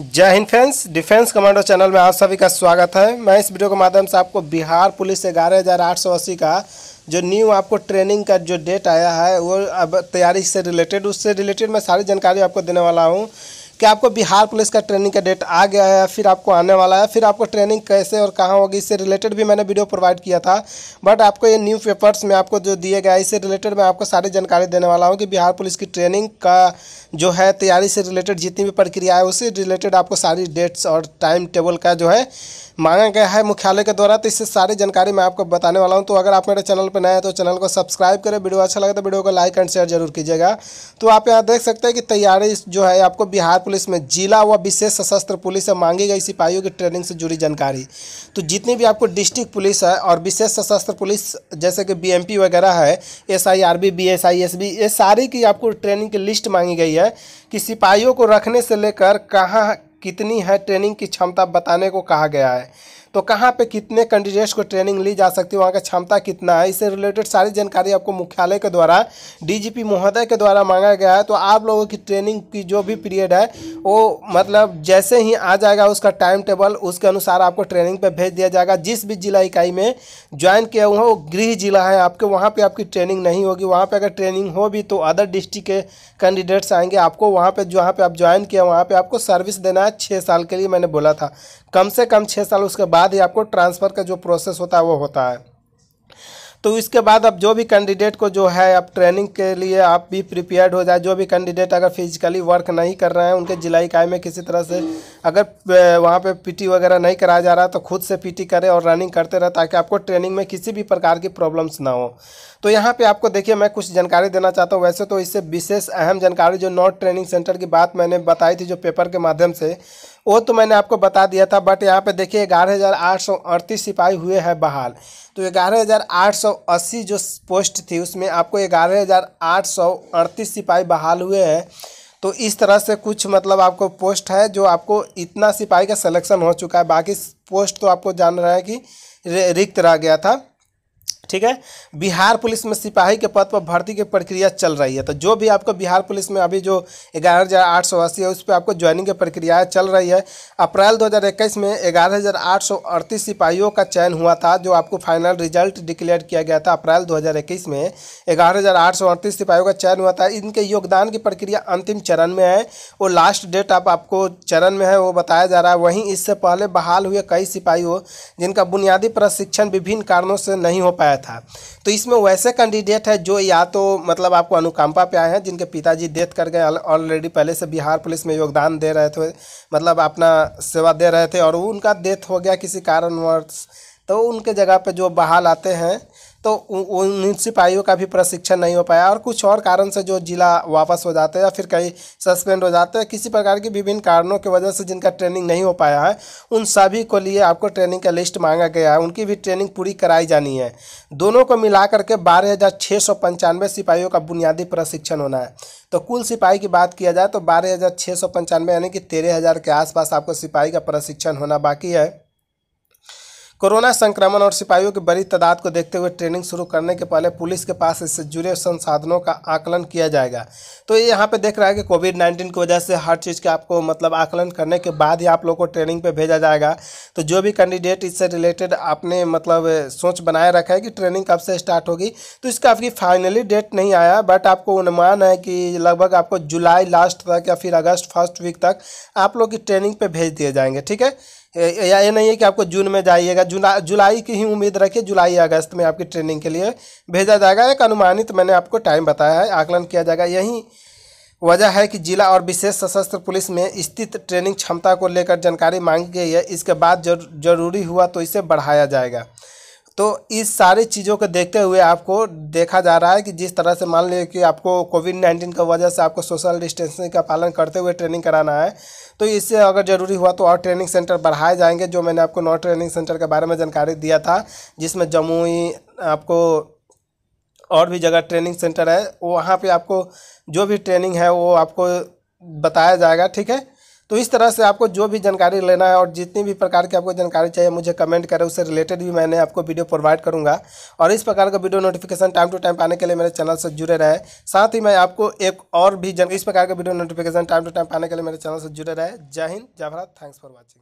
जय हिंद friends defence commando channel में आप सभी का स्वागत है मैं इस वीडियो के माध्यम से आपको बिहार पुलिस ग्यारह हज़ार आठ सौ अस्सी का जो न्यू आपको ट्रेनिंग का जो डेट आया है वो अब तैयारी से रिलेटेड उससे रिलेटेड मैं सारी जानकारी आपको देने वाला हूँ कि आपको बिहार पुलिस का ट्रेनिंग का डेट आ गया है फिर आपको आने वाला है फिर आपको ट्रेनिंग कैसे और कहाँ होगी इससे रिलेटेड भी मैंने वीडियो प्रोवाइड किया था बट आपको ये न्यू पेपर्स में आपको जो दिए गए इससे रिलेटेड मैं आपको सारी जानकारी देने वाला हूँ कि बिहार पुलिस की ट्रेनिंग का जो है तैयारी से रिलेटेड जितनी भी प्रक्रिया है उससे रिलेटेड आपको सारी डेट्स और टाइम टेबल का जो है मांगा गया है मुख्यालय के द्वारा तो इससे सारी जानकारी मैं आपको बताने वाला हूँ तो अगर आप मेरे चैनल पर नए हैं तो चैनल को सब्सक्राइब करें वीडियो अच्छा लगे तो वीडियो को लाइक एंड शेयर जरूर कीजिएगा तो आप यहाँ देख सकते हैं कि तैयारी जो है आपको बिहार पुलिस में जिला व विशेष सशस्त्र पुलिस से मांगी गई सिपाहियों की ट्रेनिंग से जुड़ी जानकारी तो जितनी भी आपको डिस्ट्रिक्ट पुलिस है और विशेष सशस्त्र पुलिस जैसे कि बीएमपी वगैरह है एसआईआरबी बीएसआईएसबी ये सारी की आपको ट्रेनिंग की लिस्ट मांगी गई है कि सिपाहियों को रखने से लेकर कहाँ कितनी है ट्रेनिंग की क्षमता बताने को कहा गया है तो कहाँ पे कितने कैंडिडेट्स को ट्रेनिंग ली जा सकती है वहाँ का क्षमता कितना है इससे रिलेटेड सारी जानकारी आपको मुख्यालय के द्वारा डीजीपी महोदय के द्वारा मांगा गया है तो आप लोगों की ट्रेनिंग की जो भी पीरियड है वो मतलब जैसे ही आ जाएगा उसका टाइम टेबल उसके अनुसार आपको ट्रेनिंग पर भेज दिया जाएगा जिस भी जिला इकाई में ज्वाइन किया हुआ वो गृह जिला है आपके वहाँ पर आपकी ट्रेनिंग नहीं होगी वहाँ पर अगर ट्रेनिंग हो भी तो अदर डिस्ट्रिक्ट के कैंडिडेट्स आएंगे आपको वहाँ पर जहाँ पर आप ज्वाइन किया वहाँ पर आपको सर्विस देना है छः साल के लिए मैंने बोला था कम से कम छः साल उसके बाद बाद ही आपको ट्रांसफ़र का जो प्रोसेस होता है वो होता है तो इसके बाद अब जो भी कैंडिडेट को जो है अब ट्रेनिंग के लिए आप भी प्रिपेयर्ड हो जाए जो भी कैंडिडेट अगर फिजिकली वर्क नहीं कर रहे हैं उनके जिला इकाई में किसी तरह से अगर वहाँ पे पीटी वगैरह नहीं कराया जा रहा तो खुद से पीटी करें और रनिंग करते रहे ताकि आपको ट्रेनिंग में किसी भी प्रकार की प्रॉब्लम्स ना हो तो यहाँ पर आपको देखिए मैं कुछ जानकारी देना चाहता हूँ वैसे तो इससे विशेष अहम जानकारी जो नॉर्थ ट्रेनिंग सेंटर की बात मैंने बताई थी जो पेपर के माध्यम से वो तो मैंने आपको बता दिया था बट यहाँ पे देखिए ग्यारह हज़ार आठ सौ अड़तीस सिपाही हुए हैं बहाल तो ग्यारह हज़ार आठ सौ अस्सी जो पोस्ट थी उसमें आपको ग्यारह हज़ार आठ सौ अड़तीस सिपाही बहाल हुए हैं तो इस तरह से कुछ मतलब आपको पोस्ट है जो आपको इतना सिपाही का सिलेक्शन हो चुका है बाकी पोस्ट तो आपको जान रहा है कि रिक्त रह गया था ठीक है बिहार पुलिस में सिपाही के पद पर भर्ती की प्रक्रिया चल रही है तो जो भी आपको बिहार पुलिस में अभी जो ग्यारह हज़ार आठ सौ अस्सी है उस पर आपको ज्वाइनिंग की प्रक्रिया चल रही है अप्रैल दो हज़ार इक्कीस में ग्यारह हज़ार आठ सौ अड़तीस सिपाहियों का चयन हुआ था जो आपको फाइनल रिजल्ट डिक्लेयर किया गया था अप्रैल दो हज़ार इक्कीस में ग्यारह हज़ार आठ सौ अड़तीस सिपाहियों का चयन हुआ था इनके योगदान की प्रक्रिया अंतिम चरण में है वो लास्ट डेट आप आपको चरण में है वो बताया जा रहा है वहीं इससे पहले बहाल हुए कई सिपाहियों जिनका बुनियादी प्रशिक्षण विभिन्न कारणों से नहीं हो पाया था तो इसमें वैसे कैंडिडेट है जो या तो मतलब आपको अनुकंपा पे आए हैं जिनके पिताजी डेथ कर गए ऑलरेडी पहले से बिहार पुलिस में योगदान दे रहे थे मतलब अपना सेवा दे रहे थे और उनका डेथ हो गया किसी कारणवश तो उनके जगह पर जो बहाल आते हैं तो उन का भी प्रशिक्षण नहीं हो पाया और कुछ और कारण से जो जिला वापस हो जाते हैं या फिर कहीं सस्पेंड हो जाते हैं किसी प्रकार के विभिन्न कारणों की वजह से जिनका ट्रेनिंग नहीं हो पाया है उन सभी को लिए आपको ट्रेनिंग का लिस्ट मांगा गया है उनकी भी ट्रेनिंग पूरी कराई जानी है दोनों को मिला करके बारह सिपाहियों का बुनियादी प्रशिक्षण होना है तो कुल सिपाही की बात किया जाए तो बारह यानी कि तेरह के आसपास आपको सिपाही का प्रशिक्षण होना बाकी है कोरोना संक्रमण और सिपाहियों की बड़ी तादाद को देखते हुए ट्रेनिंग शुरू करने के पहले पुलिस के पास इससे जुड़े संसाधनों का आकलन किया जाएगा तो ये यहाँ पे देख रहा है कि कोविड नाइन्टीन की वजह से हर चीज़ के आपको मतलब आकलन करने के बाद ही आप लोगों को ट्रेनिंग पे भेजा जाएगा तो जो भी कैंडिडेट इससे रिलेटेड आपने मतलब सोच बनाए रखा है कि ट्रेनिंग कब से स्टार्ट होगी तो इसका आपकी फाइनली डेट नहीं आया बट आपको अनुमान है कि लगभग आपको जुलाई लास्ट तक या फिर अगस्त फर्स्ट वीक तक आप लोग की ट्रेनिंग पर भेज दिए जाएंगे ठीक है या ये नहीं है कि आपको जून में जाइएगा जुला जुलाई की ही उम्मीद रखिए जुलाई अगस्त में आपकी ट्रेनिंग के लिए भेजा जाएगा एक अनुमानित मैंने आपको टाइम बताया है आकलन किया जाएगा यही वजह है कि जिला और विशेष सशस्त्र पुलिस में स्थित ट्रेनिंग क्षमता को लेकर जानकारी मांगी गई है इसके बाद जरूरी हुआ तो इसे बढ़ाया जाएगा तो इस सारी चीज़ों को देखते हुए आपको देखा जा रहा है कि जिस तरह से मान लीजिए कि आपको कोविड नाइन्टीन की वजह से आपको सोशल डिस्टेंसिंग का पालन करते हुए ट्रेनिंग कराना है तो इससे अगर ज़रूरी हुआ तो और ट्रेनिंग सेंटर बढ़ाए जाएंगे जो मैंने आपको नॉट ट्रेनिंग सेंटर के बारे में जानकारी दिया था जिसमें जमुई आपको और भी जगह ट्रेनिंग सेंटर है वहाँ पर आपको जो भी ट्रेनिंग है वो आपको बताया जाएगा ठीक है तो इस तरह से आपको जो भी जानकारी लेना है और जितनी भी प्रकार की आपको जानकारी चाहिए मुझे कमेंट करें उससे रिलेटेड भी मैंने आपको वीडियो प्रोवाइड करूँगा और इस प्रकार का video notification time to time पाने के लिए मेरे चैनल से जुड़े रहे साथ ही मैं आपको एक और भी जन... इस प्रकार का video notification time to time पाने के लिए मेरे चैनल से जुड़े रहे जय हिंद जय भारत थैंक्स फॉर वॉचिंग